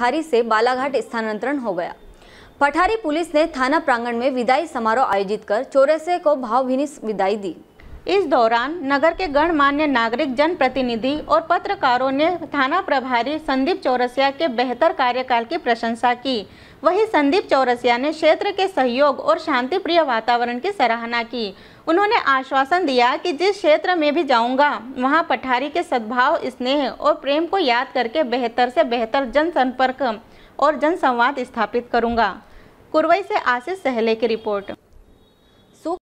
पठारी से बालाघाट स्थानांतरण हो गया पठारी पुलिस ने थाना प्रांगण में विदाई समारोह आयोजित कर चौरसे को भावभीनी विदाई दी इस दौरान नगर के गणमान्य नागरिक जनप्रतिनिधि और पत्रकारों ने थाना प्रभारी संदीप चौरसिया के बेहतर कार्यकाल की प्रशंसा की वहीं संदीप चौरसिया ने क्षेत्र के सहयोग और शांतिप्रिय वातावरण की सराहना की उन्होंने आश्वासन दिया कि जिस क्षेत्र में भी जाऊंगा वहां पठारी के सद्भाव स्नेह और प्रेम को याद करके बेहतर से बेहतर जनसंपर्क और जनसंवाद स्थापित करूंगा कुरवई से आशीष सहले की रिपोर्ट